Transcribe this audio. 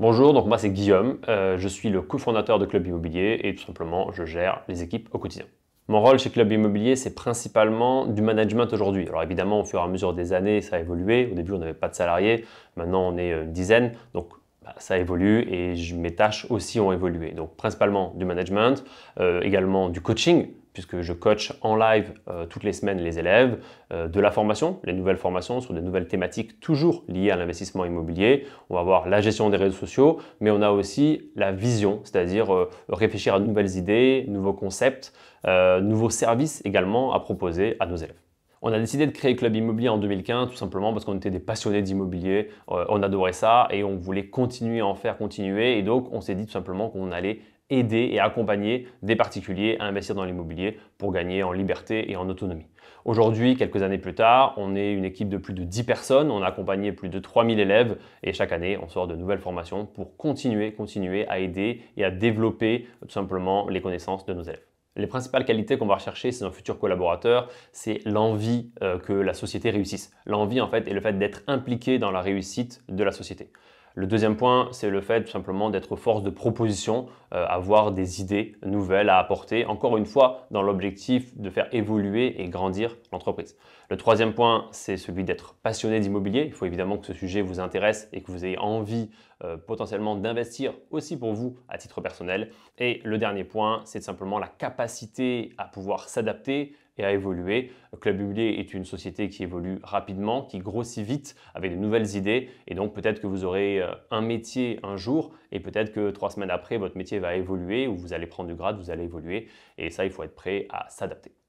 Bonjour, donc moi c'est Guillaume, euh, je suis le cofondateur de Club Immobilier et tout simplement je gère les équipes au quotidien. Mon rôle chez Club Immobilier, c'est principalement du management aujourd'hui. Alors évidemment, au fur et à mesure des années, ça a évolué. Au début, on n'avait pas de salariés, maintenant on est euh, une dizaine, donc bah, ça évolue et mes tâches aussi ont évolué. Donc principalement du management, euh, également du coaching, puisque je coach en live euh, toutes les semaines les élèves, euh, de la formation, les nouvelles formations sur des nouvelles thématiques toujours liées à l'investissement immobilier. On va voir la gestion des réseaux sociaux, mais on a aussi la vision, c'est-à-dire euh, réfléchir à de nouvelles idées, nouveaux concepts, nouveaux services également à proposer à nos élèves. On a décidé de créer Club Immobilier en 2015, tout simplement parce qu'on était des passionnés d'immobilier, euh, on adorait ça et on voulait continuer à en faire continuer. Et donc, on s'est dit tout simplement qu'on allait aider et accompagner des particuliers à investir dans l'immobilier pour gagner en liberté et en autonomie. Aujourd'hui, quelques années plus tard, on est une équipe de plus de 10 personnes, on a accompagné plus de 3000 élèves et chaque année, on sort de nouvelles formations pour continuer, continuer à aider et à développer tout simplement les connaissances de nos élèves. Les principales qualités qu'on va rechercher chez un futur collaborateur, c'est l'envie euh, que la société réussisse. L'envie, en fait, est le fait d'être impliqué dans la réussite de la société. Le deuxième point, c'est le fait tout simplement d'être force de proposition, euh, avoir des idées nouvelles à apporter, encore une fois, dans l'objectif de faire évoluer et grandir l'entreprise. Le troisième point, c'est celui d'être passionné d'immobilier. Il faut évidemment que ce sujet vous intéresse et que vous ayez envie euh, potentiellement d'investir aussi pour vous à titre personnel. Et le dernier point, c'est simplement la capacité à pouvoir s'adapter, et à évoluer. Club Immobilier est une société qui évolue rapidement, qui grossit vite avec de nouvelles idées. Et donc peut-être que vous aurez euh, un métier un jour et peut-être que trois semaines après, votre métier va évoluer ou vous allez prendre du grade, vous allez évoluer. Et ça, il faut être prêt à s'adapter.